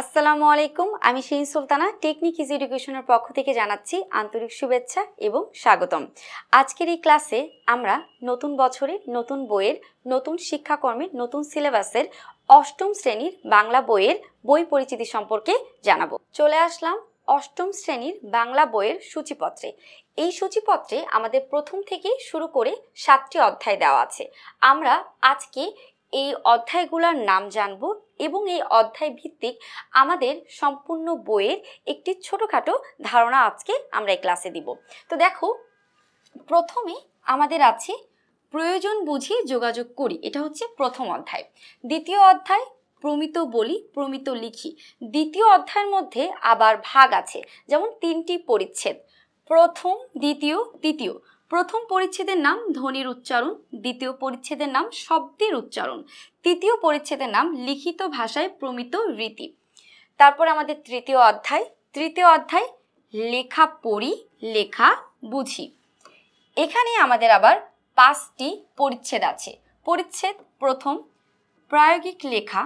আসসালামু আলাইকুম আমি শেইন সুলতানা টেকনিক ইজ এডুকেশনের পক্ষ থেকে জানাচ্ছি আন্তরিক শুভেচ্ছা এবং স্বাগতম আজকের এই ক্লাসে আমরা নতুন বছরের নতুন বইয়ের নতুন শিক্ষাকর্মের নতুন সিলেবাসের অষ্টম শ্রেণীর বাংলা বইয়ের বই পরিচিতি সম্পর্কে জানাবো চলে আসলাম অষ্টম শ্রেণীর বাংলা বইয়ের সূচিপত্রে এই সূচিপত্রে আমাদের প্রথম থেকে শুরু করে সাতটি অধ্যায় দেওয়া আছে আমরা আজকে এই অধ্যায়গুলোর নাম জানব এবং এই অধ্যায় ভিত্তিক আমাদের সম্পূর্ণ বইয়ের একটি ছোটোখাটো ধারণা আজকে আমরা এই ক্লাসে দিব তো দেখো প্রথমে আমাদের আছে প্রয়োজন বুঝি যোগাযোগ করি এটা হচ্ছে প্রথম অধ্যায় দ্বিতীয় অধ্যায় প্রমিত বলি প্রমিত লিখি দ্বিতীয় অধ্যায়ের মধ্যে আবার ভাগ আছে যেমন তিনটি পরিচ্ছেদ প্রথম দ্বিতীয় তৃতীয় প্রথম পরিচ্ছেদের নাম ধ্বনির উচ্চারণ দ্বিতীয় পরিচ্ছেদের নাম শব্দের উচ্চারণ তৃতীয় পরিচ্ছেদের নাম লিখিত ভাষায় প্রমিত রীতি তারপর আমাদের তৃতীয় অধ্যায় তৃতীয় অধ্যায় লেখা পড়ি লেখা বুঝি এখানে আমাদের আবার পাঁচটি পরিচ্ছেদ আছে পরিচ্ছেদ প্রথম প্রায়োগিক লেখা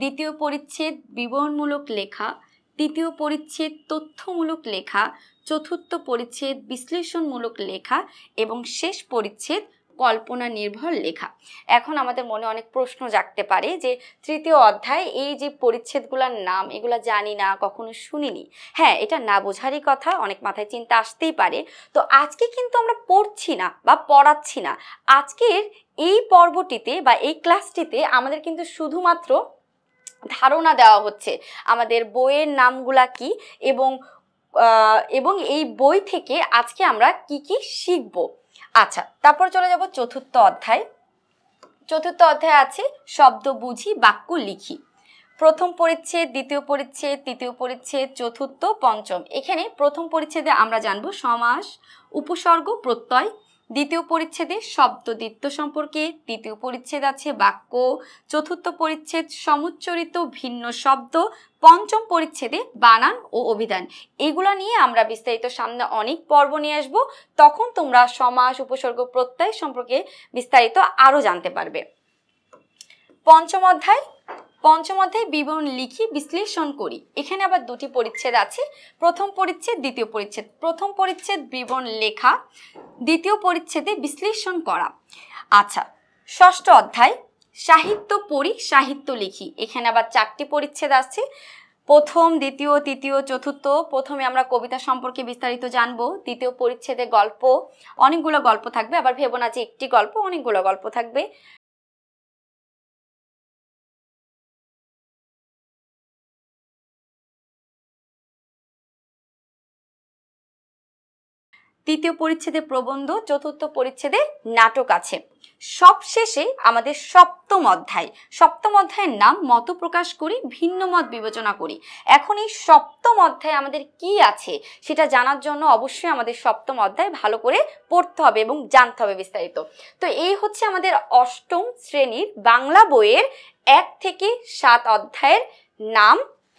দ্বিতীয় পরিচ্ছেদ বিবরণমূলক লেখা দ্বিতীয় পরিচ্ছেদ তথ্যমূলক লেখা চতুর্থ পরিচ্ছেদ বিশ্লেষণমূলক লেখা এবং শেষ পরিচ্ছেদ কল্পনা নির্ভর লেখা এখন আমাদের মনে অনেক প্রশ্ন জাগতে পারে যে তৃতীয় অধ্যায় এই যে পরিচ্ছেদগুলোর নাম এগুলো জানি না কখনো শুনিনি হ্যাঁ এটা না বোঝারই কথা অনেক মাথায় চিন্তা আসতেই পারে তো আজকে কিন্তু আমরা পড়ছি না বা পড়াচ্ছি না আজকের এই পর্বটিতে বা এই ক্লাসটিতে আমাদের কিন্তু শুধুমাত্র ধারণা দেওয়া হচ্ছে আমাদের বইয়ের নামগুলা কি এবং এবং এই বই থেকে আজকে আমরা কি কি শিখব আচ্ছা তারপর চলে যাব চতুর্থ অধ্যায় চতুর্থ অধ্যায় আছে শব্দ বুঝি বাক্য লিখি প্রথম পরিচ্ছেদ দ্বিতীয় পরিচ্ছেদ তৃতীয় পরিচ্ছেদ চতুর্থ পঞ্চম এখানে প্রথম পরিচ্ছেদে আমরা জানব সমাস উপসর্গ প্রত্যয় দ্বিতীয় পরিচ্ছেদে শব্দ দ্বিত্ব সম্পর্কে তৃতীয় পরিচ্ছেদ আছে বাক্য চতুর্থ পরিচ্ছেদ সমুচ্চরিত ভিন্ন শব্দ পঞ্চম পরিচ্ছেদে বানান ও অভিধান এগুলো নিয়ে আমরা বিস্তারিত সামনে অনেক পর্ব নিয়ে আসব তখন তোমরা সমাস উপসর্গ প্রত্যয় সম্পর্কে বিস্তারিত আরও জানতে পারবে পঞ্চম অধ্যায় পঞ্চম অধ্যায় বিবরণ লিখি বিশ্লেষণ করি এখানে আবার দুটি পরিচ্ছেদ আছে প্রথম পরিচ্ছেদ দ্বিতীয় পরিচ্ছেদ প্রথম পরিচ্ছেদ বিবরণ লেখা দ্বিতীয় পরিচ্ছেদে বিশ্লেষণ করা আচ্ছা ষষ্ঠ অধ্যায় সাহিত্য পড়ি সাহিত্য লিখি এখানে আবার চারটি পরিচ্ছেদ আছে প্রথম দ্বিতীয় তৃতীয় চতুর্থ প্রথমে আমরা কবিতা সম্পর্কে বিস্তারিত জানব দ্বিতীয় পরিচ্ছেদে গল্প অনেকগুলো গল্প থাকবে আবার ভেবো না যে একটি গল্প অনেকগুলো গল্প থাকবে তৃতীয় পরিচ্ছেদে প্রবন্ধ চতুর্থ পরিচ্ছেদে নাটক আছে সবশেষে আমাদের সপ্তম অধ্যায় সপ্তম অধ্যায়ের নাম মত প্রকাশ করি ভিন্ন মত বিবেচনা করি এখন এই সপ্তম অধ্যায় আমাদের কি আছে সেটা জানার জন্য অবশ্যই আমাদের সপ্তম অধ্যায় ভালো করে পড়তে হবে এবং জানতে হবে বিস্তারিত তো এই হচ্ছে আমাদের অষ্টম শ্রেণীর বাংলা বইয়ের এক থেকে সাত অধ্যায়ের নাম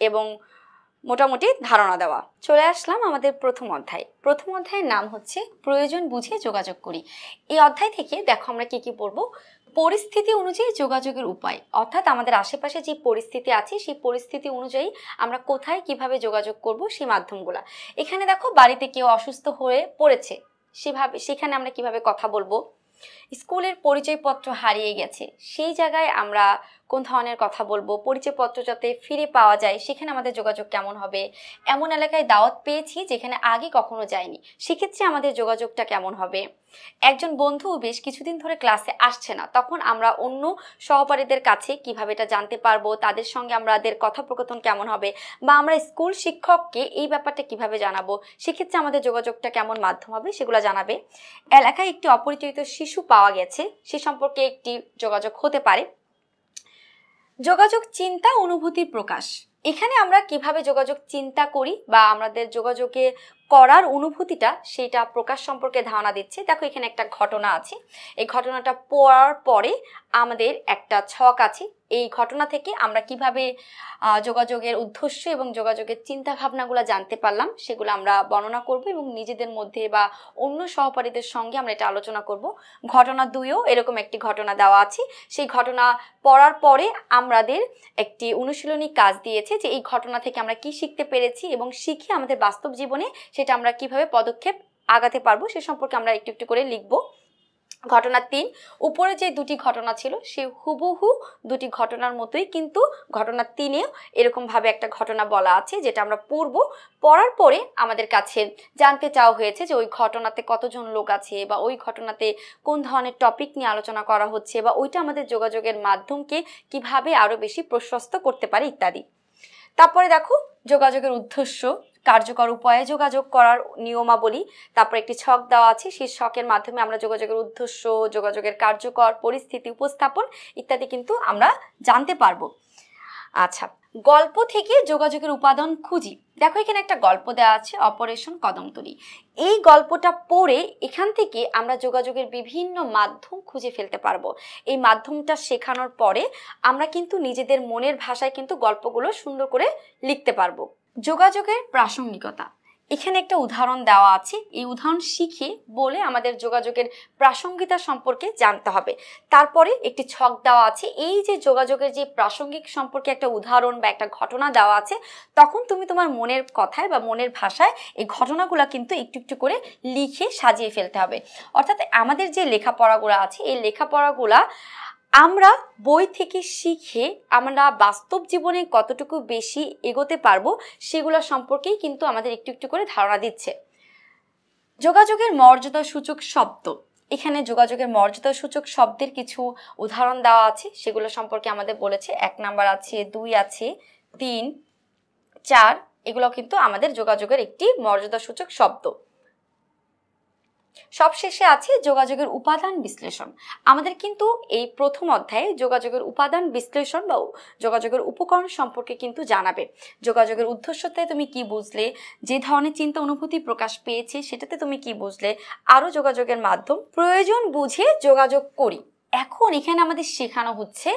এবং মোটামুটি ধারণা দেওয়া চলে আসলাম আমাদের প্রথম অধ্যায় প্রথম অধ্যায়ের নাম হচ্ছে প্রয়োজন বুঝে যোগাযোগ করি এই অধ্যায় থেকে দেখো আমরা কি কি পড়ব পরিস্থিতি অনুযায়ী যোগাযোগের উপায় অর্থাৎ আমাদের আশেপাশে যে পরিস্থিতি আছে সেই পরিস্থিতি অনুযায়ী আমরা কোথায় কিভাবে যোগাযোগ করব সেই মাধ্যমগুলো এখানে দেখো বাড়িতে কেউ অসুস্থ হয়ে পড়েছে সেভাবে সেখানে আমরা কিভাবে কথা বলবো স্কুলের পরিচয়পত্র হারিয়ে গেছে সেই জায়গায় আমরা কোন ধরনের কথা বলবো পরিচয়পত্র যাতে ফিরে পাওয়া যায় সেখানে আমাদের যোগাযোগ কেমন হবে এমন এলাকায় দাওয়াত পেয়েছি যেখানে আগে কখনো যায়নি সেক্ষেত্রে আমাদের যোগাযোগটা কেমন হবে একজন বন্ধু বেশ কিছুদিন ধরে ক্লাসে আসছে না তখন আমরা অন্য সহপাঠীদের কাছে কিভাবে এটা জানতে পারবো তাদের সঙ্গে আমাদের কথোপকথন কেমন হবে বা আমরা স্কুল শিক্ষককে এই ব্যাপারটা কিভাবে জানাবো সেক্ষেত্রে আমাদের যোগাযোগটা কেমন মাধ্যম হবে সেগুলো জানাবে এলাকায় একটি অপরিচিত শিশু পাওয়া পাওয়া গেছে সে সম্পর্কে একটি যোগাযোগ হতে পারে যোগাযোগ চিন্তা অনুভূতির প্রকাশ এখানে আমরা কিভাবে যোগাযোগ চিন্তা করি বা আমাদের যোগাযোগে করার অনুভূতিটা সেইটা প্রকাশ সম্পর্কে ধারণা দিচ্ছে দেখো এখানে একটা ঘটনা আছে এই ঘটনাটা পড়ার পরে আমাদের একটা ছক আছে এই ঘটনা থেকে আমরা কিভাবে যোগাযোগের উদ্দেশ্য এবং যোগাযোগের চিন্তা ভাবনাগুলো জানতে পারলাম সেগুলো আমরা বর্ণনা করব এবং নিজেদের মধ্যে বা অন্য সহপাঠীদের সঙ্গে আমরা এটা আলোচনা করব ঘটনা দুইও এরকম একটি ঘটনা দেওয়া আছে সেই ঘটনা পড়ার পরে আমাদের একটি অনুশীলনী কাজ দিয়েছে যে এই ঘটনা থেকে আমরা কি শিখতে পেরেছি এবং শিখে আমাদের বাস্তব জীবনে সেটা আমরা কিভাবে পদক্ষেপ আগাতে পারবো সে সম্পর্কে আমরা একটু একটু করে লিখবো ঘটনা তিন উপরে যে দুটি ঘটনা ছিল সে হুবহু দুটি ঘটনার মতোই কিন্তু ঘটনা তিনেও এরকমভাবে একটা ঘটনা বলা আছে যেটা আমরা পড়ব পড়ার পরে আমাদের কাছে জানতে চাওয়া হয়েছে যে ওই ঘটনাতে কতজন লোক আছে বা ওই ঘটনাতে কোন ধরনের টপিক নিয়ে আলোচনা করা হচ্ছে বা ওইটা আমাদের যোগাযোগের মাধ্যমকে কিভাবে আরও বেশি প্রশস্ত করতে পারে ইত্যাদি তারপরে দেখো যোগাযোগের উদ্দেশ্য কার্যকর উপায়ে যোগাযোগ করার নিয়মাবলী তারপর একটি ছক দেওয়া আছে সেই ছকের মাধ্যমে আমরা যোগাযোগের উদ্দেশ্য যোগাযোগের কার্যকর পরিস্থিতি উপস্থাপন ইত্যাদি কিন্তু আমরা জানতে পারবো আচ্ছা গল্প থেকে যোগাযোগের উপাদান খুঁজি দেখো এখানে একটা গল্প দেওয়া আছে অপারেশন কদমতলি এই গল্পটা পড়ে এখান থেকে আমরা যোগাযোগের বিভিন্ন মাধ্যম খুঁজে ফেলতে পারবো এই মাধ্যমটা শেখানোর পরে আমরা কিন্তু নিজেদের মনের ভাষায় কিন্তু গল্পগুলো সুন্দর করে লিখতে পারবো যোগাযোগের প্রাসঙ্গিকতা এখানে একটা উদাহরণ দেওয়া আছে এই উদাহরণ শিখে বলে আমাদের যোগাযোগের প্রাসঙ্গিকতা সম্পর্কে জানতে হবে তারপরে একটি ছক দেওয়া আছে এই যে যোগাযোগের যে প্রাসঙ্গিক সম্পর্কে একটা উদাহরণ বা একটা ঘটনা দেওয়া আছে তখন তুমি তোমার মনের কথায় বা মনের ভাষায় এই ঘটনাগুলো কিন্তু একটু একটু করে লিখে সাজিয়ে ফেলতে হবে অর্থাৎ আমাদের যে লেখাপড়াগুলো আছে এই লেখাপড়াগুলা আমরা বই থেকে শিখে আমরা বাস্তব জীবনে কতটুকু বেশি এগোতে পারবো সেগুলো সম্পর্কেই কিন্তু আমাদের একটু একটু করে ধারণা দিচ্ছে যোগাযোগের মর্যাদা সূচক শব্দ এখানে যোগাযোগের মর্যাদা সূচক শব্দের কিছু উদাহরণ দেওয়া আছে সেগুলো সম্পর্কে আমাদের বলেছে এক নাম্বার আছে দুই আছে তিন চার এগুলো কিন্তু আমাদের যোগাযোগের একটি মর্যাদা সূচক শব্দ সবশেষে আছে যোগাযোগের উপাদান বিশ্লেষণ আমাদের কিন্তু এই প্রথম অধ্যায়ে যোগাযোগের উপাদান বিশ্লেষণ বা যোগাযোগের উপকরণ সম্পর্কে কিন্তু জানাবে যোগাযোগের উদ্দেশ্যতায় তুমি কি বুঝলে যে ধরনের চিন্তা অনুভূতি প্রকাশ পেয়েছে সেটাতে তুমি কি বুঝলে আরও যোগাযোগের মাধ্যম প্রয়োজন বুঝে যোগাযোগ করি এখন এখানে আমাদের শেখানো হচ্ছে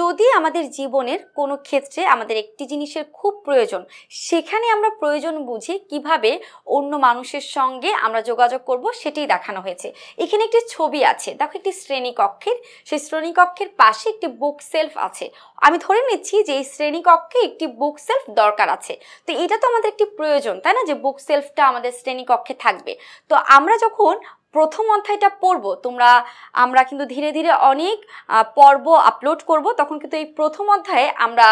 যদি আমাদের জীবনের কোনো ক্ষেত্রে আমাদের একটি জিনিসের খুব প্রয়োজন সেখানে আমরা প্রয়োজন বুঝে কিভাবে অন্য মানুষের সঙ্গে আমরা যোগাযোগ করব সেটি দেখানো হয়েছে এখানে একটি ছবি আছে দেখো একটি শ্রেণীকক্ষের সেই শ্রেণীকক্ষের পাশে একটি বুক সেলফ আছে আমি ধরে নিচ্ছি যে এই শ্রেণীকক্ষে একটি বুক সেলফ দরকার আছে তো এটা তো আমাদের একটি প্রয়োজন তাই না যে বুক সেলফটা আমাদের শ্রেণীকক্ষে থাকবে তো আমরা যখন প্রথম অধ্যায়টা পড়ব তোমরা আমরা কিন্তু ধীরে ধীরে অনেক পর্ব আপলোড করব তখন কিন্তু এই প্রথম অধ্যায়ে আমরা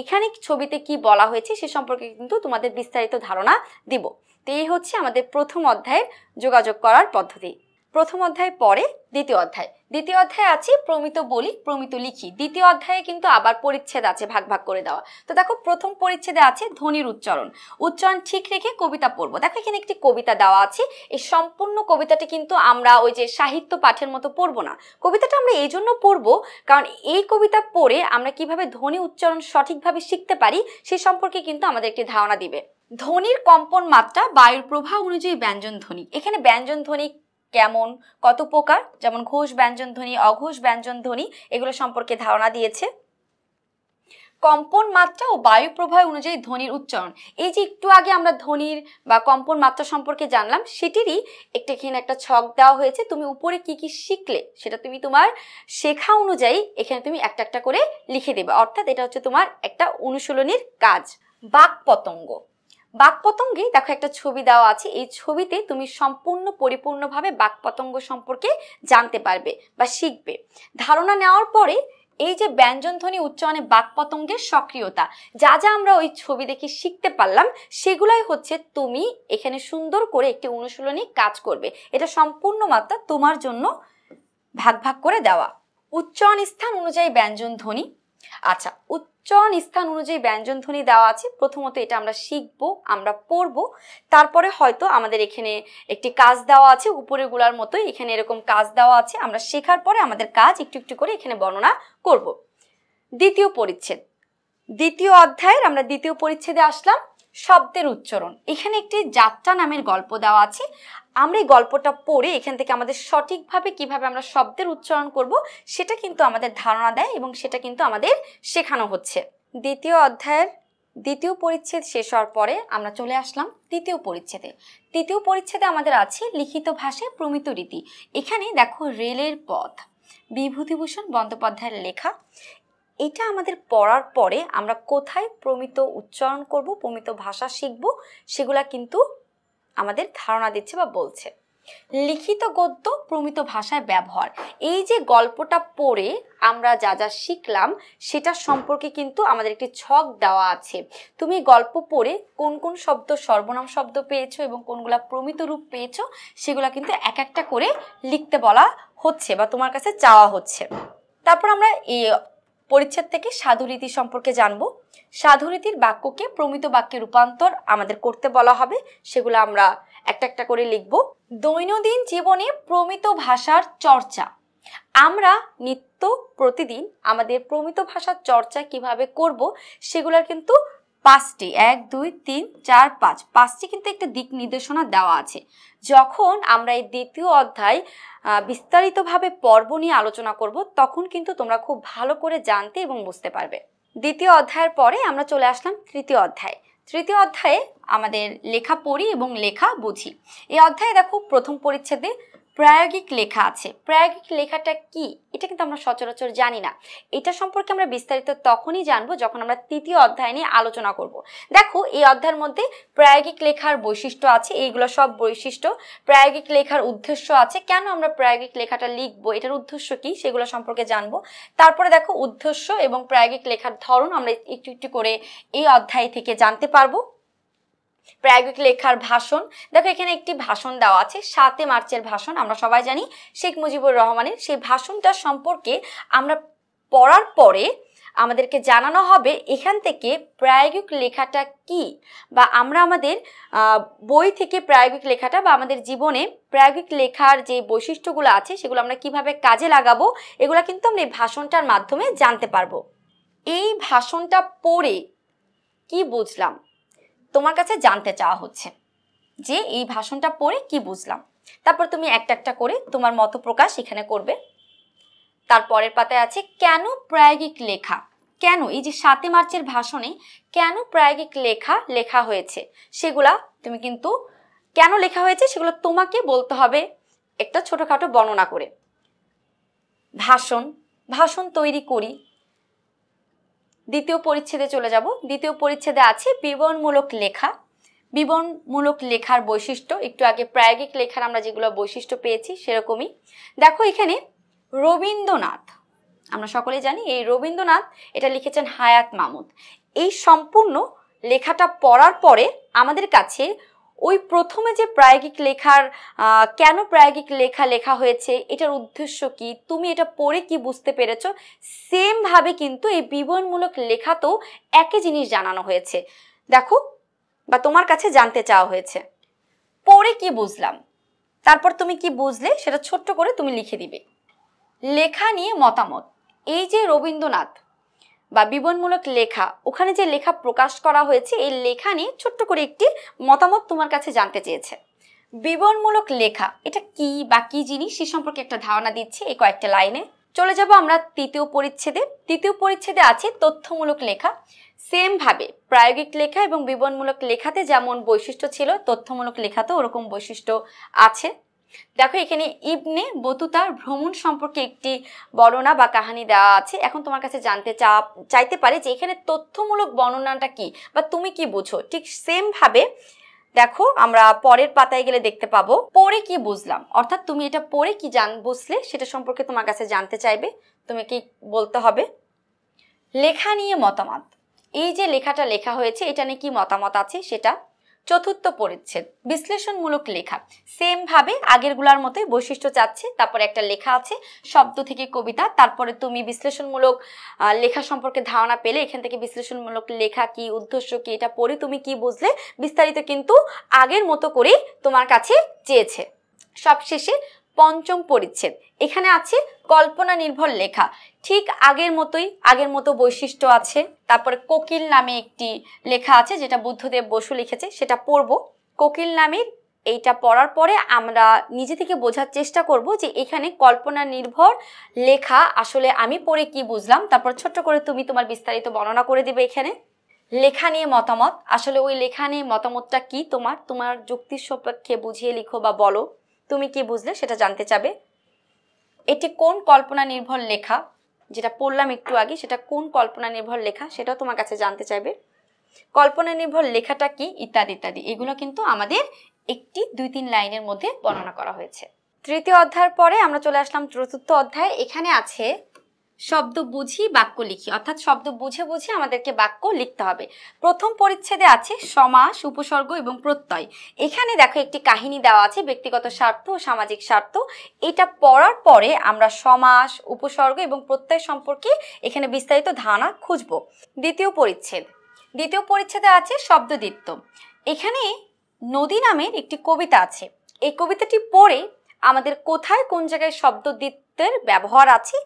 এখানে ছবিতে কি বলা হয়েছে সে সম্পর্কে কিন্তু তোমাদের বিস্তারিত ধারণা দিব তো এই হচ্ছে আমাদের প্রথম অধ্যায়ের যোগাযোগ করার পদ্ধতি প্রথম অধ্যায় পরে দ্বিতীয় অধ্যায় দ্বিতীয় অধ্যায়ে আছে প্রমিত বলি প্রমিত লিখি দ্বিতীয় অধ্যায়ে কিন্তু আবার পরিচ্ছেদ আছে ভাগ ভাগ করে দেওয়া তো দেখো প্রথম পরিচ্ছেদে আছে ধ্বনির উচ্চারণ উচ্চারণ ঠিক রেখে কবিতা পড়বো দেখো এখানে একটি কবিতা দেওয়া আছে এই সম্পূর্ণ কবিতাটি কিন্তু আমরা ওই যে সাহিত্য পাঠের মতো পড়বো না কবিতাটা আমরা এই জন্য পড়বো কারণ এই কবিতা পড়ে আমরা কিভাবে ধ্বনি উচ্চারণ সঠিকভাবে শিখতে পারি সে সম্পর্কে কিন্তু আমাদের একটি ধারণা দিবে ধ্বনির কম্পন মাত্রা বায়ুর প্রভাব অনুযায়ী ব্যঞ্জন ধ্বনি এখানে ব্যঞ্জন ধ্বনি কেমন কত প্রকার যেমন ঘোষ ব্যঞ্জন ধ্বনি অঘোষ ব্যঞ্জন ধ্বনি এগুলো সম্পর্কে ধারণা দিয়েছে কম্পন মাত্রা ও বায়ু প্রবাহ অনুযায়ী ধ্বনির উচ্চারণ এই যে একটু আগে আমরা ধ্বনির বা কম্পন মাত্রা সম্পর্কে জানলাম সেটিরই একটা এখানে একটা ছক দেওয়া হয়েছে তুমি উপরে কি কি শিখলে সেটা তুমি তোমার শেখা অনুযায়ী এখানে তুমি একটা একটা করে লিখে দেবে অর্থাৎ এটা হচ্ছে তোমার একটা অনুশীলনীর কাজ বাক পতঙ্গ বাকপতঙ্গে দেখো একটা ছবি দেওয়া আছে এই ছবিতে তুমি সম্পূর্ণ পরিপূর্ণভাবে বাকপতঙ্গ সম্পর্কে জানতে পারবে বা শিখবে ধারণা নেওয়ার পরে এই যে ব্যঞ্জনধ্বনি উচ্চারণে বাকপতঙ্গের সক্রিয়তা যা যা আমরা ওই ছবি দেখে শিখতে পারলাম সেগুলাই হচ্ছে তুমি এখানে সুন্দর করে একটি অনুশীলনী কাজ করবে এটা সম্পূর্ণ মাত্রা তোমার জন্য ভাগ ভাগ করে দেওয়া উচ্চারণ স্থান অনুযায়ী ব্যঞ্জন ধ্বনি আচ্ছা চন স্থান অনুযায়ী ব্যঞ্জনধ্বনি দেওয়া আছে প্রথমত এটা আমরা শিখব আমরা পড়ব তারপরে হয়তো আমাদের এখানে একটি কাজ দেওয়া আছে উপরে গুলার মতোই এখানে এরকম কাজ দেওয়া আছে আমরা শেখার পরে আমাদের কাজ একটু একটু করে এখানে বর্ণনা করব দ্বিতীয় পরিচ্ছেদ দ্বিতীয় অধ্যায়ের আমরা দ্বিতীয় পরিচ্ছেদে আসলাম শব্দের উচ্চারণ এখানে একটি যাত্রা নামের গল্প দেওয়া আছে আমরা এই গল্পটা পড়ে এখান থেকে আমাদের সঠিকভাবে কিভাবে আমরা শব্দের উচ্চারণ করব সেটা কিন্তু আমাদের ধারণা দেয় এবং সেটা কিন্তু আমাদের শেখানো হচ্ছে দ্বিতীয় অধ্যায়ের দ্বিতীয় পরিচ্ছেদ শেষ হওয়ার পরে আমরা চলে আসলাম তৃতীয় পরিচ্ছেদে তৃতীয় পরিচ্ছেদে আমাদের আছে লিখিত ভাষায় প্রমিত রীতি এখানে দেখো রেলের পথ বিভূতিভূষণ বন্দ্যোপাধ্যায়ের লেখা এটা আমাদের পড়ার পরে আমরা কোথায় প্রমিত উচ্চারণ করব প্রমিত ভাষা শিখব সেগুলা কিন্তু আমাদের ধারণা দিচ্ছে বা বলছে লিখিত গদ্য প্রমিত ভাষায় ব্যবহার এই যে গল্পটা পড়ে আমরা যা যা শিখলাম সেটা সম্পর্কে কিন্তু আমাদের একটি ছক দেওয়া আছে তুমি গল্প পড়ে কোন কোন শব্দ সর্বনাম শব্দ পেয়েছো এবং কোনগুলা প্রমিত রূপ পেয়েছো সেগুলা কিন্তু এক একটা করে লিখতে বলা হচ্ছে বা তোমার কাছে চাওয়া হচ্ছে তারপর আমরা এই পরিচ্ছেদ থেকে সাধুরীতি সম্পর্কে জানব সাধুরীতির বাক্যকে প্রমিত বাক্যে রূপান্তর আমাদের করতে বলা হবে সেগুলো আমরা একটা একটা করে লিখব দৈনন্দিন জীবনে প্রমিত ভাষার চর্চা আমরা নিত্য প্রতিদিন আমাদের প্রমিত ভাষার চর্চা কিভাবে করব সেগুলোর কিন্তু পাঁচটি এক দুই তিন চার পাঁচ পাঁচটি কিন্তু একটা দিক নির্দেশনা দেওয়া আছে যখন আমরা এই দ্বিতীয় অধ্যায় বিস্তারিতভাবে পর্ব নিয়ে আলোচনা করব তখন কিন্তু তোমরা খুব ভালো করে জানতে এবং বুঝতে পারবে দ্বিতীয় অধ্যায়ের পরে আমরা চলে আসলাম তৃতীয় অধ্যায় তৃতীয় অধ্যায়ে আমাদের লেখা পড়ি এবং লেখা বুঝি এই অধ্যায়ে দেখো প্রথম পরিচ্ছেদে প্রায়োগিক লেখা আছে প্রায়োগিক লেখাটা কি এটা কিন্তু আমরা সচরাচর জানি না এটা সম্পর্কে আমরা বিস্তারিত তখনই জানবো যখন আমরা তৃতীয় অধ্যায় নিয়ে আলোচনা করব। দেখো এই অধ্যায়ের মধ্যে প্রায়োগিক লেখার বৈশিষ্ট্য আছে এইগুলো সব বৈশিষ্ট্য প্রায়োগিক লেখার উদ্দেশ্য আছে কেন আমরা প্রায়োগিক লেখাটা লিখবো এটার উদ্দেশ্য কি সেগুলো সম্পর্কে জানবো তারপরে দেখো উদ্দেশ্য এবং প্রায়োগিক লেখার ধরন আমরা একটু একটু করে এই অধ্যায় থেকে জানতে পারবো প্রায়োগিক লেখার ভাষণ দেখো এখানে একটি ভাষণ দেওয়া আছে সাতে মার্চের ভাষণ আমরা সবাই জানি শেখ মুজিবুর রহমানের সেই ভাষণটার সম্পর্কে আমরা পড়ার পরে আমাদেরকে জানানো হবে এখান থেকে প্রায়োগিক লেখাটা কি বা আমরা আমাদের বই থেকে প্রায়োগিক লেখাটা বা আমাদের জীবনে প্রায়োগিক লেখার যে বৈশিষ্ট্যগুলো আছে সেগুলো আমরা কিভাবে কাজে লাগাবো এগুলো কিন্তু আমরা এই ভাষণটার মাধ্যমে জানতে পারবো এই ভাষণটা পড়ে কি বুঝলাম তোমার কাছে জানতে চাওয়া হচ্ছে যে এই ভাষণটা পড়ে কি বুঝলাম তারপর তুমি একটা একটা করে তোমার মত প্রকাশ এখানে করবে তারপরের পাতায় আছে কেন প্রায়োগিক লেখা কেন এই যে সাতই মার্চের ভাষণে কেন প্রায়োগিক লেখা লেখা হয়েছে সেগুলা তুমি কিন্তু কেন লেখা হয়েছে সেগুলো তোমাকে বলতে হবে একটা ছোটোখাটো বর্ণনা করে ভাষণ ভাষণ তৈরি করি দ্বিতীয় পরিচ্ছেদে চলে যাব দ্বিতীয় পরিচ্ছেদে আছে বিবরণমূলক লেখা বিবরণমূলক লেখার বৈশিষ্ট্য একটু আগে প্রায়োগিক লেখার আমরা যেগুলো বৈশিষ্ট্য পেয়েছি সেরকমই দেখো এখানে রবীন্দ্রনাথ আমরা সকলে জানি এই রবীন্দ্রনাথ এটা লিখেছেন হায়াত মামুদ এই সম্পূর্ণ লেখাটা পড়ার পরে আমাদের কাছে ওই প্রথমে যে প্রায়োগিক লেখার কেন প্রায়োগিক লেখা লেখা হয়েছে এটার উদ্দেশ্য কি তুমি এটা পড়ে কি বুঝতে পেরেছ সেমভাবে কিন্তু এই বিবরণমূলক লেখাতেও একই জিনিস জানানো হয়েছে দেখো বা তোমার কাছে জানতে চাওয়া হয়েছে পড়ে কি বুঝলাম তারপর তুমি কি বুঝলে সেটা ছোট্ট করে তুমি লিখে দিবে লেখা নিয়ে মতামত এই যে রবীন্দ্রনাথ বা বিবরণমূলক লেখা ওখানে যে লেখা প্রকাশ করা হয়েছে এই লেখা নিয়ে ছোট্ট করে একটি মতামত তোমার কাছে জানতে চেয়েছে বিবরণমূলক লেখা এটা কি বা কি জিনিস সে সম্পর্কে একটা ধারণা দিচ্ছে এই কয়েকটা লাইনে চলে যাব আমরা তৃতীয় পরিচ্ছেদে তৃতীয় পরিচ্ছেদে আছে তথ্যমূলক লেখা সেমভাবে প্রায়োগিক লেখা এবং বিবরণমূলক লেখাতে যেমন বৈশিষ্ট্য ছিল তথ্যমূলক লেখাতেও ওরকম বৈশিষ্ট্য আছে দেখো এখানে ইবনে বতুতার ভ্রমণ সম্পর্কে একটি বর্ণনা বা কাহিনী দেওয়া আছে এখন তোমার কাছে জানতে চা চাইতে পারে যে এখানে তথ্যমূলক বর্ণনাটা কি বা তুমি কি বুঝো ঠিক সেমভাবে দেখো আমরা পরের পাতায় গেলে দেখতে পাবো পরে কি বুঝলাম অর্থাৎ তুমি এটা পরে কি জান বুঝলে সেটা সম্পর্কে তোমার কাছে জানতে চাইবে তুমি কি বলতে হবে লেখা নিয়ে মতামত এই যে লেখাটা লেখা হয়েছে এটা নিয়ে কি মতামত আছে সেটা চতুর্থ পরিচ্ছেদ বিশ্লেষণমূলক লেখা সেম ভাবে আগেরগুলার মতোই বৈশিষ্ট্য চাচ্ছে তারপরে একটা লেখা আছে শব্দ থেকে কবিতা তারপরে তুমি বিশ্লেষণমূলক লেখা সম্পর্কে ধারণা পেলে এখান থেকে বিশ্লেষণমূলক লেখা কি উদ্দেশ্য কি এটা পড়ে তুমি কি বুঝলে বিস্তারিত কিন্তু আগের মতো করেই তোমার কাছে চেয়েছে সবশেষে পঞ্চম পরিচ্ছেদ এখানে আছে কল্পনা নির্ভর লেখা ঠিক আগের মতোই আগের মতো বৈশিষ্ট্য আছে তারপরে কোকিল নামে একটি লেখা আছে যেটা বুদ্ধদেব বসু লিখেছে সেটা পড়ব কোকিল নামের এইটা পড়ার পরে আমরা নিজে থেকে বোঝার চেষ্টা করব যে এখানে কল্পনা নির্ভর লেখা আসলে আমি পড়ে কি বুঝলাম তারপর ছোট্ট করে তুমি তোমার বিস্তারিত বর্ণনা করে দেবে এখানে লেখা নিয়ে মতামত আসলে ওই লেখা নিয়ে মতামতটা কি তোমার তোমার যুক্তির সপক্ষে বুঝিয়ে লিখো বা বলো তুমি কি বুঝলে সেটা জানতে চাবে এটি কোন কল্পনা নির্ভর লেখা যেটা পড়লাম একটু আগে সেটা কোন কল্পনা নির্ভর লেখা সেটাও তোমার কাছে জানতে চাইবে কল্পনা নির্ভর লেখাটা কি ইত্যাদি ইত্যাদি এগুলো কিন্তু আমাদের একটি দুই তিন লাইনের মধ্যে বর্ণনা করা হয়েছে তৃতীয় অধ্যায়ের পরে আমরা চলে আসলাম চতুর্থ অধ্যায় এখানে আছে শব্দ বুঝি বাক্য লিখি অর্থাৎ শব্দ বুঝে বুঝে আমাদেরকে বাক্য লিখতে হবে প্রথম পরিচ্ছেদে আছে সমাস উপসর্গ এবং প্রত্যয় এখানে দেখো একটি কাহিনী দেওয়া আছে ব্যক্তিগত স্বার্থ ও সামাজিক স্বার্থ এটা পড়ার পরে আমরা সমাস উপসর্গ এবং প্রত্যয় সম্পর্কে এখানে বিস্তারিত ধারণা খুঁজব দ্বিতীয় পরিচ্ছেদ দ্বিতীয় পরিচ্ছেদে আছে শব্দদিত্য এখানে নদী নামের একটি কবিতা আছে এই কবিতাটি পড়ে আমাদের কোথায় কোন জায়গায় শব্দদিত্য শব্দের ব্যবহার আছে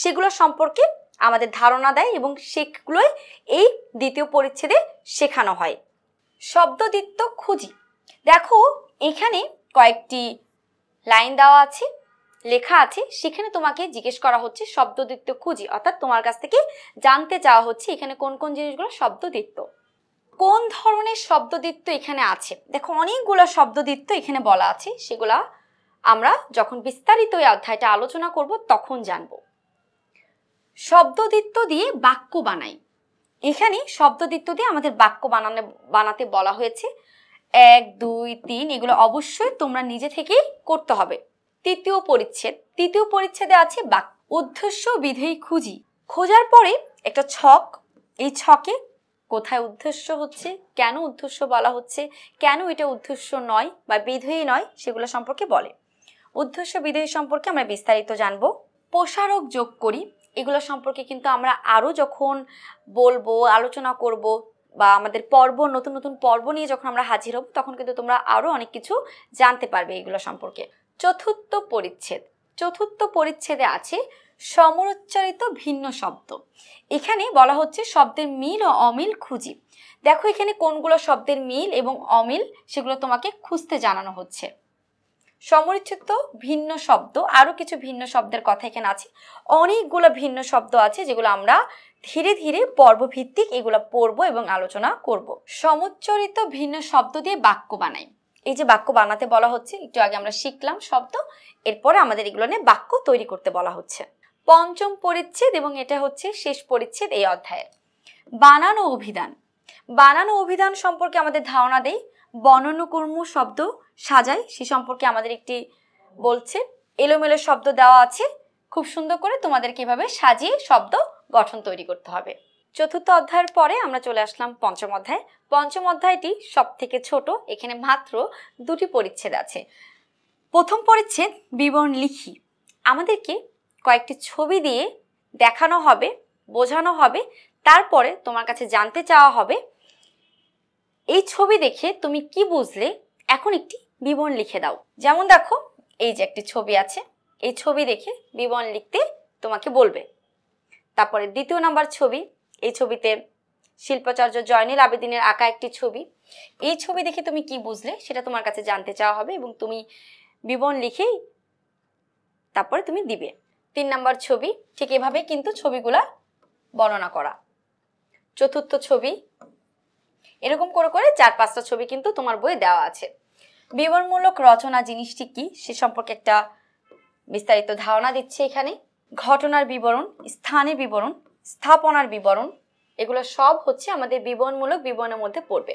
সেগুলো সম্পর্কে আমাদের ধারণা দেয় এবং সেগুলোই এই দ্বিতীয় পরিচ্ছেদে শেখানো হয় শব্দদিত্য খুঁজি দেখো এখানে কয়েকটি লাইন দেওয়া আছে লেখা আছে সেখানে তোমাকে জিজ্ঞেস করা হচ্ছে শব্দদিত্য খুঁজি অর্থাৎ তোমার কাছ থেকে জানতে চাওয়া হচ্ছে এখানে কোন কোন জিনিসগুলো শব্দদিত্য কোন ধরনের শব্দদিত্য এখানে আছে দেখো অনেকগুলো শব্দদিত্য এখানে বলা আছে সেগুলা আমরা যখন বিস্তারিত এই অধ্যায়টা আলোচনা করব তখন জানব শব্দদিত্ব দিয়ে বাক্য বানাই এখানে শব্দদিত্ব দিয়ে আমাদের বাক্য বানানো বানাতে বলা হয়েছে এক দুই তিন এগুলো অবশ্যই তোমরা নিজে থেকেই করতে হবে তৃতীয় পরিচ্ছেদ তৃতীয় পরিচ্ছেদে আছে বাক উদ্দেশ্য বিধেয় খুঁজি খোঁজার পরে একটা ছক এই ছকে কোথায় উদ্দেশ্য হচ্ছে কেন উদ্দেশ্য বলা হচ্ছে কেন এটা উদ্দেশ্য নয় বা বিধেয়ী নয় সেগুলো সম্পর্কে বলে উদ্দেশ্য বিধেয় সম্পর্কে আমরা বিস্তারিত জানব প্রসারক যোগ করি এগুলো সম্পর্কে কিন্তু আমরা আরও যখন বলবো আলোচনা করব বা আমাদের পর্ব নতুন নতুন পর্ব নিয়ে যখন আমরা হাজির হব তখন কিন্তু তোমরা আরও অনেক কিছু জানতে পারবে এগুলো সম্পর্কে চতুর্থ পরিচ্ছেদ চতুর্থ পরিচ্ছেদে আছে সমরোচ্চারিত ভিন্ন শব্দ এখানে বলা হচ্ছে শব্দের মিল ও অমিল খুঁজি দেখো এখানে কোনগুলো শব্দের মিল এবং অমিল সেগুলো তোমাকে খুঁজতে জানানো হচ্ছে সমরিচ্ছিত ভিন্ন শব্দ আরও কিছু ভিন্ন শব্দের কথা এখানে আছে অনেকগুলো ভিন্ন শব্দ আছে যেগুলো আমরা ধীরে ধীরে পর্বভিত্তিক এগুলো পড়ব এবং আলোচনা করব সমুচ্চরিত ভিন্ন শব্দ দিয়ে বাক্য বানাই এই যে বাক্য বানাতে বলা হচ্ছে একটু আগে আমরা শিখলাম শব্দ এরপরে আমাদের এগুলো নিয়ে বাক্য তৈরি করতে বলা হচ্ছে পঞ্চম পরিচ্ছেদ এবং এটা হচ্ছে শেষ পরিচ্ছেদ এই অধ্যায়ের বানানো অভিধান বানানো অভিধান সম্পর্কে আমাদের ধারণা দেয় বননকর্ম শব্দ সাজায় সে সম্পর্কে আমাদের একটি বলছে এলোমেলো শব্দ দেওয়া আছে খুব সুন্দর করে তোমাদের কিভাবে সাজিয়ে শব্দ গঠন তৈরি করতে হবে চতুর্থ অধ্যায়ের পরে আমরা চলে আসলাম পঞ্চম অধ্যায় পঞ্চম অধ্যায়টি সব থেকে ছোট এখানে মাত্র দুটি পরিচ্ছেদ আছে প্রথম পরিচ্ছেদ বিবরণ লিখি আমাদেরকে কয়েকটি ছবি দিয়ে দেখানো হবে বোঝানো হবে তারপরে তোমার কাছে জানতে চাওয়া হবে এই ছবি দেখে তুমি কি বুঝলে এখন একটি বিবরণ লিখে দাও যেমন দেখো এই যে একটি ছবি আছে এই ছবি দেখে বিবরণ লিখতে তোমাকে বলবে তারপরে দ্বিতীয় নাম্বার ছবি এই ছবিতে শিল্পাচার্য জয়নীল আবেদিনের আঁকা একটি ছবি এই ছবি দেখে তুমি কি বুঝলে সেটা তোমার কাছে জানতে চাওয়া হবে এবং তুমি বিবরণ লিখেই তারপরে তুমি দিবে তিন নাম্বার ছবি ঠিক এভাবে কিন্তু ছবিগুলা বর্ণনা করা চতুর্থ ছবি এরকম করে করে চার পাঁচটা ছবি কিন্তু তোমার বই দেওয়া আছে বিবরণমূলক রচনা জিনিসটি কি সে সম্পর্কে একটা বিস্তারিত ধারণা দিচ্ছে এখানে ঘটনার বিবরণ স্থানের বিবরণ স্থাপনার বিবরণ এগুলো সব হচ্ছে আমাদের বিবরণমূলক বিবরণের মধ্যে পড়বে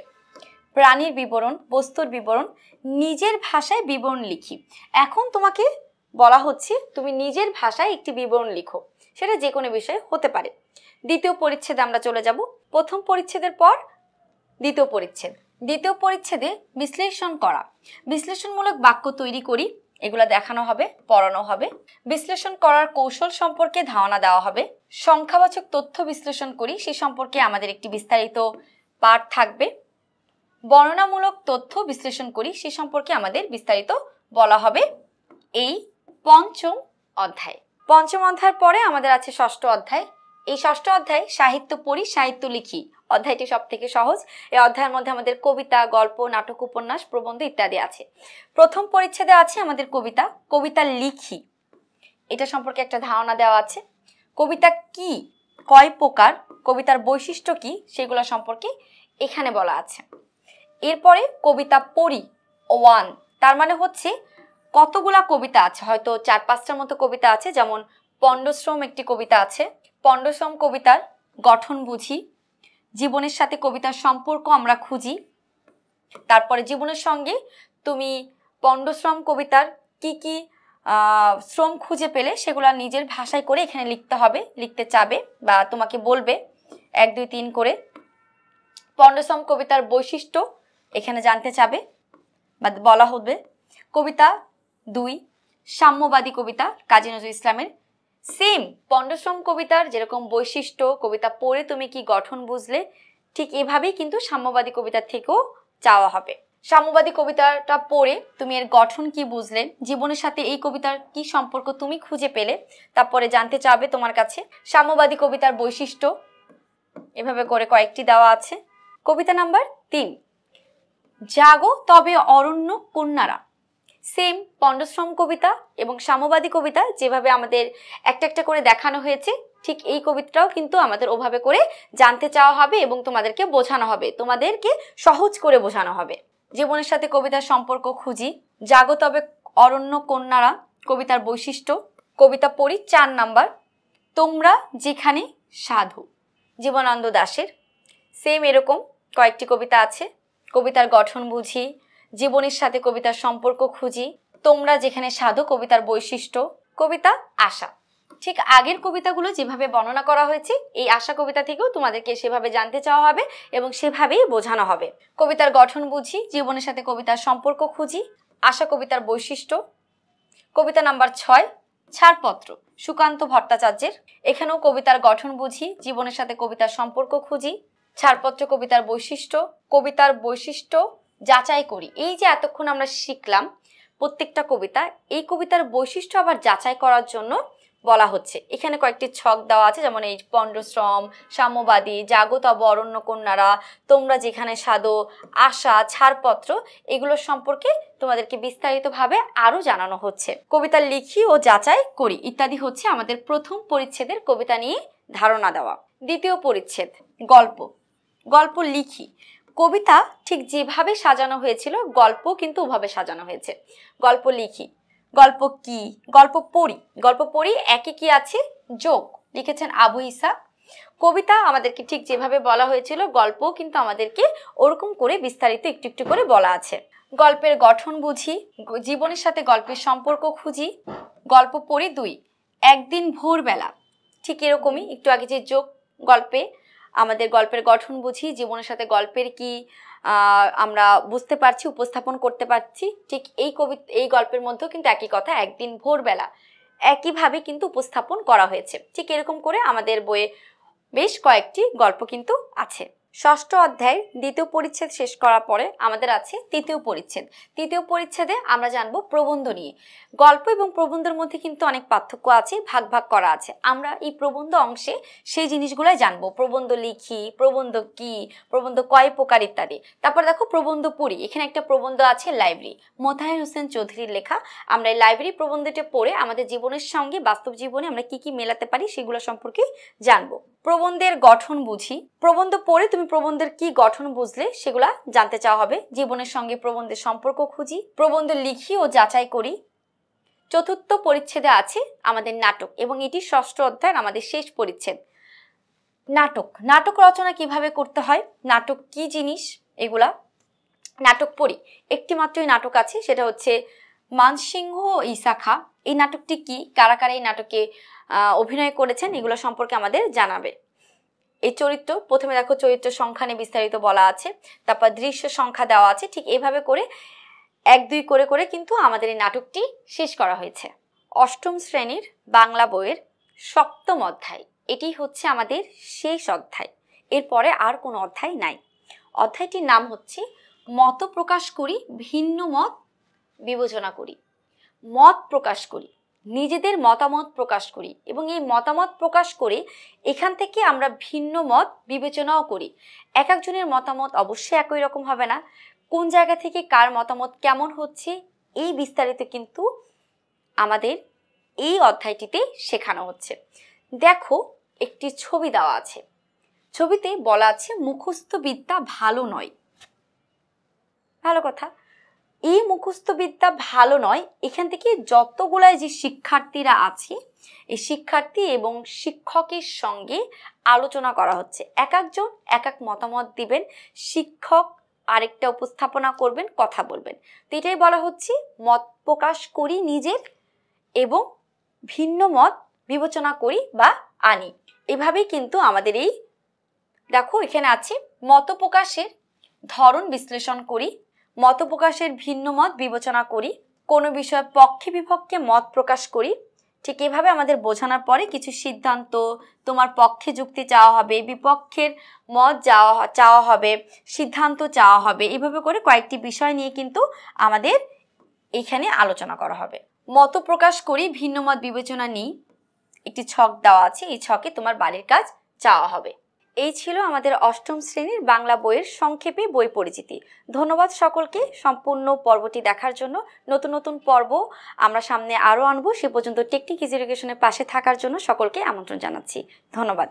প্রাণীর বিবরণ বস্তুর বিবরণ নিজের ভাষায় বিবরণ লিখি এখন তোমাকে বলা হচ্ছে তুমি নিজের ভাষায় একটি বিবরণ লিখো সেটা যে কোনো বিষয়ে হতে পারে দ্বিতীয় পরিচ্ছেদে আমরা চলে যাব প্রথম পরিচ্ছেদের পর দ্বিতীয় পরিচ্ছেদ দ্বিতীয় পরিচ্ছেদে বিশ্লেষণ করা বিশ্লেষণমূলক বাক্য তৈরি করি এগুলো দেখানো হবে পড়ানো হবে বিশ্লেষণ করার কৌশল সম্পর্কে ধারণা দেওয়া হবে সংখ্যাবাচক তথ্য বিশ্লেষণ করি সে সম্পর্কে আমাদের একটি বিস্তারিত পাঠ থাকবে বর্ণনামূলক তথ্য বিশ্লেষণ করি সে সম্পর্কে আমাদের বিস্তারিত বলা হবে এই পঞ্চম অধ্যায় পঞ্চম অধ্যায়ের পরে আমাদের আছে ষষ্ঠ অধ্যায় এই ষষ্ঠ অধ্যায় সাহিত্য পড়ি সাহিত্য লিখি অধ্যায়টি সব থেকে সহজ এই অধ্যায়ের মধ্যে আমাদের কবিতা গল্প নাটক উপন্যাস প্রবন্ধ ইত্যাদি আছে প্রথম পরিচ্ছেদে আছে আমাদের কবিতা কবিতা লিখি এটা সম্পর্কে একটা ধারণা দেওয়া আছে কবিতা কি কয় প্রকার কবিতার বৈশিষ্ট্য কি সেগুলো সম্পর্কে এখানে বলা আছে এরপরে কবিতা পড়ি ওয়ান তার মানে হচ্ছে কতগুলা কবিতা আছে হয়তো চার পাঁচটার মতো কবিতা আছে যেমন পণ্ডশ্রম একটি কবিতা আছে পণ্ডশ্রম কবিতার গঠন বুঝি জীবনের সাথে কবিতার সম্পর্ক আমরা খুঁজি তারপরে জীবনের সঙ্গে তুমি পণ্ডশ্রম কবিতার কি কি শ্রম খুঁজে পেলে সেগুলো নিজের ভাষায় করে এখানে লিখতে হবে লিখতে চাবে বা তোমাকে বলবে এক দুই তিন করে পণ্ডশ্রম কবিতার বৈশিষ্ট্য এখানে জানতে চাবে বা বলা হবে কবিতা দুই সাম্যবাদী কবিতা কাজী নজরুল ইসলামের সেম পণ্ডশ্রম কবিতার যেরকম বৈশিষ্ট্য কবিতা পড়ে তুমি কি গঠন বুঝলে ঠিক এভাবেই কিন্তু সাম্যবাদী কবিতার থেকেও চাওয়া হবে সাম্যবাদী কবিতাটা পড়ে তুমি এর গঠন কি বুঝলে জীবনের সাথে এই কবিতার কি সম্পর্ক তুমি খুঁজে পেলে তারপরে জানতে চাবে তোমার কাছে সাম্যবাদী কবিতার বৈশিষ্ট্য এভাবে করে কয়েকটি দেওয়া আছে কবিতা নাম্বার তিন জাগো তবে অরণ্য কন্যারা সেম পণ্ডশ্রম কবিতা এবং সাম্যবাদী কবিতা যেভাবে আমাদের একটা একটা করে দেখানো হয়েছে ঠিক এই কবিতাটাও কিন্তু আমাদের ওভাবে করে জানতে চাওয়া হবে এবং তোমাদেরকে বোঝানো হবে তোমাদেরকে সহজ করে বোঝানো হবে জীবনের সাথে কবিতার সম্পর্ক খুঁজি জাগো তবে অরণ্য কন্যারা কবিতার বৈশিষ্ট্য কবিতা পড়ি চার নাম্বার তোমরা যেখানে সাধু জীবনানন্দ দাসের সেম এরকম কয়েকটি কবিতা আছে কবিতার গঠন বুঝি জীবনের সাথে কবিতার সম্পর্ক খুঁজি তোমরা যেখানে সাধু কবিতার বৈশিষ্ট্য কবিতা আশা ঠিক আগের কবিতাগুলো যেভাবে বর্ণনা করা হয়েছে এই আশা কবিতা থেকেও তোমাদেরকে সেভাবে জানতে চাওয়া হবে এবং সেভাবেই বোঝানো হবে কবিতার গঠন বুঝি জীবনের সাথে কবিতার সম্পর্ক খুঁজি আশা কবিতার বৈশিষ্ট্য কবিতা নাম্বার ছয় ছাড়পত্র সুকান্ত ভট্টাচার্যের এখানেও কবিতার গঠন বুঝি জীবনের সাথে কবিতার সম্পর্ক খুঁজি ছাড়পত্র কবিতার বৈশিষ্ট্য কবিতার বৈশিষ্ট্য যাচাই করি এই যে এতক্ষণ আমরা শিখলাম প্রত্যেকটা কবিতা এই কবিতার বৈশিষ্ট্য আবার যাচাই করার জন্য বলা হচ্ছে এখানে কয়েকটি ছক দেওয়া আছে যেমন এই পণ্ডশ্রম সাম্যবাদী জাগতব অরণ্য কন্যারা তোমরা যেখানে সাদো আশা ছাড়পত্র এগুলো সম্পর্কে তোমাদেরকে বিস্তারিতভাবে আরও জানানো হচ্ছে কবিতা লিখি ও যাচাই করি ইত্যাদি হচ্ছে আমাদের প্রথম পরিচ্ছেদের কবিতা নিয়ে ধারণা দেওয়া দ্বিতীয় পরিচ্ছেদ গল্প গল্প লিখি কবিতা ঠিক যেভাবে সাজানো হয়েছিল গল্প কিন্তু ওভাবে সাজানো হয়েছে গল্প লিখি গল্প কি গল্প পড়ি গল্প পড়ি একে কি আছে যোগ লিখেছেন আবু ইসা কবিতা আমাদেরকে ঠিক যেভাবে বলা হয়েছিল গল্প কিন্তু আমাদেরকে ওরকম করে বিস্তারিত একটু একটু করে বলা আছে গল্পের গঠন বুঝি জীবনের সাথে গল্পের সম্পর্ক খুঁজি গল্প পড়ি দুই একদিন ভোরবেলা ঠিক এরকমই একটু আগে যে যোগ গল্পে আমাদের গল্পের গঠন বুঝি জীবনের সাথে গল্পের কি আমরা বুঝতে পারছি উপস্থাপন করতে পারছি ঠিক এই কবি এই গল্পের মধ্যেও কিন্তু একই কথা একদিন ভোরবেলা একইভাবে কিন্তু উপস্থাপন করা হয়েছে ঠিক এরকম করে আমাদের বইয়ে বেশ কয়েকটি গল্প কিন্তু আছে ষষ্ঠ অধ্যায়ের দ্বিতীয় পরিচ্ছেদ শেষ করার পরে আমাদের আছে তৃতীয় পরিচ্ছেদ তৃতীয় পরিচ্ছেদে আমরা জানব প্রবন্ধ নিয়ে গল্প এবং প্রবন্ধের মধ্যে কিন্তু অনেক পার্থক্য আছে ভাগ ভাগ করা আছে আমরা এই প্রবন্ধ অংশে সেই জিনিসগুলোই জানব প্রবন্ধ লিখি প্রবন্ধ কি প্রবন্ধ কয় প্রকার ইত্যাদি তারপর দেখো প্রবন্ধ পড়ি এখানে একটা প্রবন্ধ আছে লাইব্রেরি মোতাহের হোসেন চৌধুরীর লেখা আমরা এই লাইব্রেরি প্রবন্ধটা পড়ে আমাদের জীবনের সঙ্গে বাস্তব জীবনে আমরা কি কি মেলাতে পারি সেগুলো সম্পর্কে জানবো প্রবন্ধের গঠন বুঝি প্রবন্ধ পড়ে তুমি প্রবন্ধের কি গঠন বুঝলে সেগুলা জানতে চাওয়া হবে জীবনের সঙ্গে প্রবন্ধের সম্পর্ক খুঁজি প্রবন্ধ লিখি ও যাচাই করি চতুর্থ পরিচ্ছেদে আছে আমাদের নাটক এবং এটি ষষ্ঠ অধ্যায়ের আমাদের শেষ পরিচ্ছেদ নাটক নাটক রচনা কিভাবে করতে হয় নাটক কি জিনিস এগুলা নাটক পড়ি একটি মাত্রই নাটক আছে সেটা হচ্ছে মানসিংহ ইসাখা এই নাটকটি কি কারা কারা এই নাটকে অভিনয় করেছেন এগুলো সম্পর্কে আমাদের জানাবে এই চরিত্র প্রথমে দেখো চরিত্র সংখ্যা নিয়ে বিস্তারিত বলা আছে তারপর দৃশ্য সংখ্যা দেওয়া আছে ঠিক এইভাবে করে এক দুই করে করে কিন্তু আমাদের এই নাটকটি শেষ করা হয়েছে অষ্টম শ্রেণীর বাংলা বইয়ের সপ্তম অধ্যায় এটি হচ্ছে আমাদের শেষ অধ্যায় এরপরে আর কোনো অধ্যায় নাই অধ্যায়টির নাম হচ্ছে মত প্রকাশ করি ভিন্ন মত বিবেচনা করি মত প্রকাশ করি নিজেদের মতামত প্রকাশ করি এবং এই মতামত প্রকাশ করে এখান থেকে আমরা ভিন্ন মত বিবেচনাও করি এক একজনের মতামত অবশ্যই একই রকম হবে না কোন জায়গা থেকে কার মতামত কেমন হচ্ছে এই বিস্তারিত কিন্তু আমাদের এই অধ্যায়টিতে শেখানো হচ্ছে দেখো একটি ছবি দেওয়া আছে ছবিতে বলা আছে মুখস্থ বিদ্যা ভালো নয় ভালো কথা এই মুখস্থবিদ্যা ভালো নয় এখান থেকে যতগুলাই যে শিক্ষার্থীরা আছে এই শিক্ষার্থী এবং শিক্ষকের সঙ্গে আলোচনা করা হচ্ছে এক একজন এক এক মতামত দিবেন শিক্ষক আরেকটা উপস্থাপনা করবেন কথা বলবেন তো এটাই বলা হচ্ছে মত প্রকাশ করি নিজের এবং ভিন্ন মত বিবেচনা করি বা আনি এভাবেই কিন্তু আমাদের এই দেখো এখানে আছে মত প্রকাশের ধরন বিশ্লেষণ করি মতপ্রকাশের ভিন্ন মত বিবেচনা করি কোনো বিষয়ে পক্ষে বিপক্ষে মত প্রকাশ করি ঠিক এভাবে আমাদের বোঝানোর পরে কিছু সিদ্ধান্ত তোমার পক্ষে যুক্তি চাওয়া হবে বিপক্ষের মত যাওয়া চাওয়া হবে সিদ্ধান্ত চাওয়া হবে এভাবে করে কয়েকটি বিষয় নিয়ে কিন্তু আমাদের এখানে আলোচনা করা হবে মত প্রকাশ করি ভিন্ন মত বিবেচনা নিই একটি ছক দেওয়া আছে এই ছকে তোমার বাড়ির কাজ চাওয়া হবে এই ছিল আমাদের অষ্টম শ্রেণীর বাংলা বইয়ের সংক্ষেপে বই পরিচিতি ধন্যবাদ সকলকে সম্পূর্ণ পর্বটি দেখার জন্য নতুন নতুন পর্ব আমরা সামনে আরও আনব সে পর্যন্ত টেকনিক ইজ এডুকেশনের পাশে থাকার জন্য সকলকে আমন্ত্রণ জানাচ্ছি ধন্যবাদ